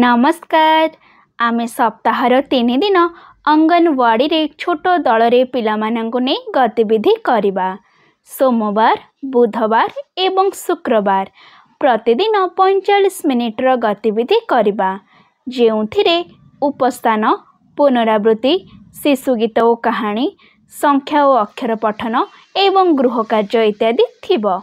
ନମସ୍କାର ଆମେ ସପ୍ତାହର ତିନି ଦିନ ଅଙ୍ଗନୱାଡ଼ିରେ ଛୋଟ ଦଳରେ ପିଲାମାନଙ୍କୁ ନେଇ ଗତିବିଧି କରିବା ସୋମବାର ବୁଧବାର ଏବଂ ଶୁକ୍ରବାର ପ୍ରତିଦିନ ପଇଁଚାଳିଶ ମିନିଟର ଗତିବିଧି କରିବା ଯେଉଁଥିରେ ଉପସ୍ଥାନ ପୁନରାବୃତ୍ତି ଶିଶୁ ଗୀତ ଓ କାହାଣୀ ସଂଖ୍ୟା ଓ ଅକ୍ଷର ପଠନ ଏବଂ ଗୃହ କାର୍ଯ୍ୟ ଇତ୍ୟାଦି ଥିବ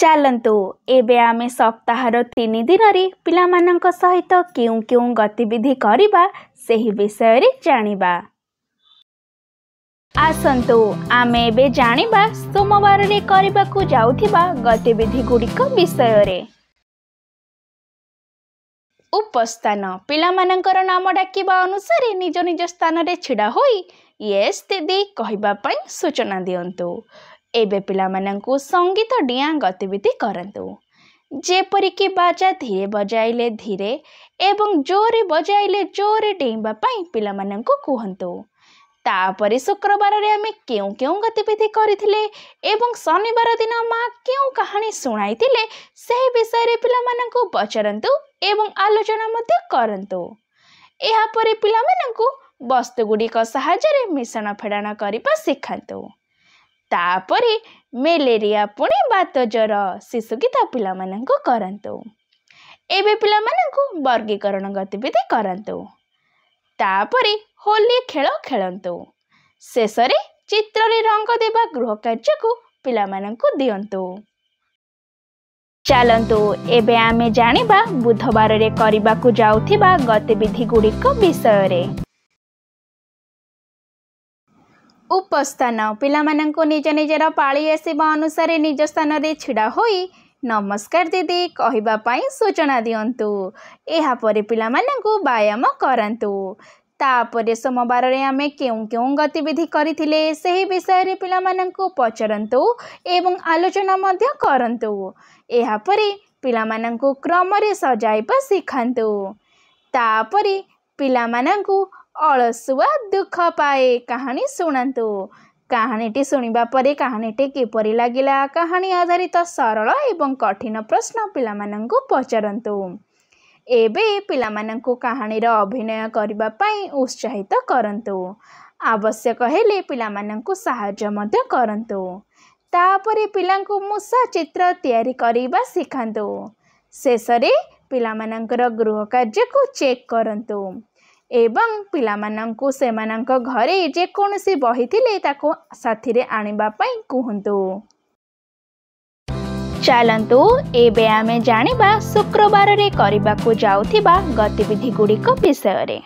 ଚାଲନ୍ତୁ ଏବେ ଆମେ ସପ୍ତାହର ତିନି ଦିନରେ ପିଲାମାନଙ୍କ ସହିତ କେଉଁ କେଉଁ ଗତିବିଧି କରିବା ସେହି ବିଷୟରେ ଜାଣିବା ଆସନ୍ତୁ ଆମେ ଏବେ ଜାଣିବା ସୋମବାରରେ କରିବାକୁ ଯାଉଥିବା ଗତିବିଧି ଗୁଡ଼ିକ ବିଷୟରେ ଉପସ୍ଥାନ ପିଲାମାନଙ୍କର ନାମ ଡାକିବା ଅନୁସାରେ ନିଜ ନିଜ ସ୍ଥାନରେ ଛିଡ଼ା ହୋଇ ୟେସ୍ ଦିଦି କହିବା ପାଇଁ ସୂଚନା ଦିଅନ୍ତୁ ଏବେ ପିଲାମାନଙ୍କୁ ସଙ୍ଗୀତ ଡିଆଁ ଗତିବିଧି କରନ୍ତୁ ଯେପରିକି ବାଜା ଧୀରେ ବଜାଇଲେ ଧୀରେ ଏବଂ ଜୋରେ ବଜାଇଲେ ଜୋରେ ଡେଇଁବା ପାଇଁ ପିଲାମାନଙ୍କୁ କୁହନ୍ତୁ ତାପରେ ଶୁକ୍ରବାରରେ ଆମେ କେଉଁ କେଉଁ ଗତିବିଧି କରିଥିଲେ ଏବଂ ଶନିବାର ଦିନ ମାଆ କେଉଁ କାହାଣୀ ଶୁଣାଇଥିଲେ ସେହି ବିଷୟରେ ପିଲାମାନଙ୍କୁ ପଚାରନ୍ତୁ ଏବଂ ଆଲୋଚନା ମଧ୍ୟ କରନ୍ତୁ ଏହାପରେ ପିଲାମାନଙ୍କୁ ବସ୍ତୁଗୁଡ଼ିକ ସାହାଯ୍ୟରେ ମିଶାଣ ଫେଡ଼ାଣ କରିବା ଶିଖାନ୍ତୁ ତାପରେ ମେଲେରିଆ ପୁଣି ବାତ ଜ୍ୱର ଶିଶୁ ଗୀତ ପିଲାମାନଙ୍କୁ କରନ୍ତୁ ଏବେ ପିଲାମାନଙ୍କୁ ବର୍ଗୀକରଣ ଗତିବିଧି କରନ୍ତୁ ତାପରେ ହୋଲି ଖେଳ ଖେଳନ୍ତୁ ଶେଷରେ ଚିତ୍ରରେ ରଙ୍ଗ ଦେବା ଗୃହ କାର୍ଯ୍ୟକୁ ପିଲାମାନଙ୍କୁ ଦିଅନ୍ତୁ ଚାଲନ୍ତୁ ଏବେ ଆମେ ଜାଣିବା ବୁଧବାରରେ କରିବାକୁ ଯାଉଥିବା ଗତିବିଧି ଗୁଡ଼ିକ ବିଷୟରେ ଉପସ୍ଥାନ ପିଲାମାନଙ୍କୁ ନିଜ ନିଜର ପାଳି ଆସିବା ଅନୁସାରେ ନିଜ ସ୍ଥାନରେ ଛିଡ଼ା ହୋଇ ନମସ୍କାର ଦିଦି କହିବା ପାଇଁ ସୂଚନା ଦିଅନ୍ତୁ ଏହାପରେ ପିଲାମାନଙ୍କୁ ବ୍ୟାୟାମ କରାନ୍ତୁ ତାପରେ ସୋମବାରରେ ଆମେ କେଉଁ କେଉଁ ଗତିବିଧି କରିଥିଲେ ସେହି ବିଷୟରେ ପିଲାମାନଙ୍କୁ ପଚାରନ୍ତୁ ଏବଂ ଆଲୋଚନା ମଧ୍ୟ କରନ୍ତୁ ଏହାପରେ ପିଲାମାନଙ୍କୁ କ୍ରମରେ ସଜାଇବା ଶିଖାନ୍ତୁ ତାପରେ ପିଲାମାନଙ୍କୁ ଅଳସୁଆ ଦୁଃଖ ପାଏ କାହାଣୀ ଶୁଣନ୍ତୁ କାହାଣୀଟି ଶୁଣିବା ପରେ କାହାଣୀଟି କିପରି ଲାଗିଲା କାହାଣୀ ଆଧାରିତ ସରଳ ଏବଂ କଠିନ ପ୍ରଶ୍ନ ପିଲାମାନଙ୍କୁ ପଚାରନ୍ତୁ ଏବେ ପିଲାମାନଙ୍କୁ କାହାଣୀର ଅଭିନୟ କରିବା ପାଇଁ ଉତ୍ସାହିତ କରନ୍ତୁ ଆବଶ୍ୟକ ହେଲେ ପିଲାମାନଙ୍କୁ ସାହାଯ୍ୟ ମଧ୍ୟ କରନ୍ତୁ ତାପରେ ପିଲାଙ୍କୁ ମୂଷା ଚିତ୍ର ତିଆରି କରିବା ଶିଖାନ୍ତୁ ଶେଷରେ ପିଲାମାନଙ୍କର ଗୃହ କାର୍ଯ୍ୟକୁ ଚେକ୍ କରନ୍ତୁ ଏବଂ ପିଲାମାନଙ୍କୁ ସେମାନଙ୍କ ଘରେ ଯେକୌଣସି ବହି ଥିଲେ ତାକୁ ସାଥିରେ ଆଣିବା ପାଇଁ କୁହନ୍ତୁ ଚାଲନ୍ତୁ ଏବେ ଆମେ ଜାଣିବା ଶୁକ୍ରବାରରେ କରିବାକୁ ଯାଉଥିବା ଗତିବିଧି ଗୁଡ଼ିକ ବିଷୟରେ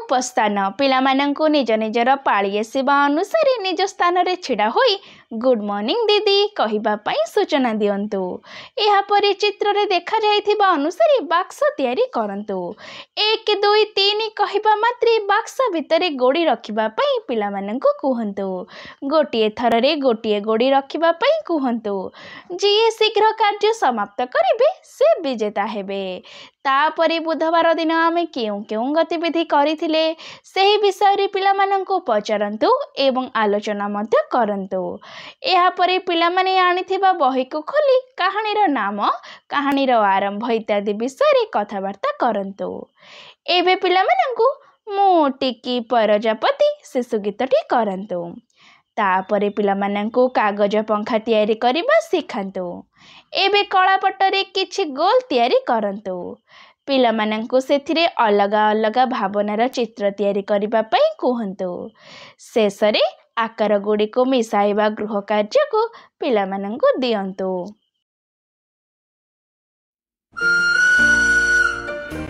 ଉପସ୍ଥାନ ପିଲାମାନଙ୍କୁ ନିଜ ନିଜର ପାଳି ଆସିବା ଅନୁସାରେ ନିଜ ସ୍ଥାନରେ ଛିଡ଼ା ହୋଇ गुड मॉर्निंग दीदी कहवापी सूचना दिंतु यापर चित्र देखा अनुसार बाक्स तैयारी करूँ एक दुई तीन कहवा मात्र बाक्स भितर गोड़ी रखापी पा कहतु गोटे थर में गोटे गोड़ी रखापी कहतु जीए शीघ्र कार्य समाप्त करे से विजेता हे ତାପରେ ବୁଧବାର ଦିନ ଆମେ କେଉଁ କେଉଁ ଗତିବିଧି କରିଥିଲେ ସେହି ବିଷୟରେ ପିଲାମାନଙ୍କୁ ପଚାରନ୍ତୁ ଏବଂ ଆଲୋଚନା ମଧ୍ୟ କରନ୍ତୁ ଏହାପରେ ପିଲାମାନେ ଆଣିଥିବା ବହିକୁ ଖୋଲି କାହାଣୀର ନାମ କାହାଣୀର ଆରମ୍ଭ ଇତ୍ୟାଦି ବିଷୟରେ କଥାବାର୍ତ୍ତା କରନ୍ତୁ ଏବେ ପିଲାମାନଙ୍କୁ ମୁଁ ଟିକି ପରଜାପତି ଶିଶୁ ଗୀତଟି କରନ୍ତୁ ତାପରେ ପିଲାମାନଙ୍କୁ କାଗଜ ପଙ୍ଖା ତିଆରି କରିବା ଶିଖାନ୍ତୁ ଏବେ କଳାପଟରେ କିଛି ଗୋଲ ତିଆରି କରନ୍ତୁ ପିଲାମାନଙ୍କୁ ସେଥିରେ ଅଲଗା ଅଲଗା ଭାବନାର ଚିତ୍ର ତିଆରି କରିବା ପାଇଁ କୁହନ୍ତୁ ଶେଷରେ ଆକାର ଗୁଡ଼ିକୁ ମିଶାଇବା ଗୃହ କାର୍ଯ୍ୟକୁ ପିଲାମାନଙ୍କୁ ଦିଅନ୍ତୁ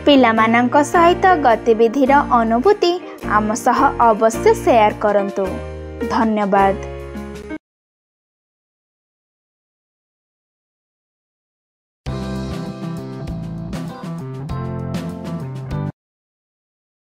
ପିଲାମାନଙ୍କ ସହିତ ଗତିବିଧିର ଅନୁଭୂତି ଆମ ସହ ଅବଶ୍ୟ ସେୟାର କରନ୍ତୁ ଧନ୍ୟବାଦ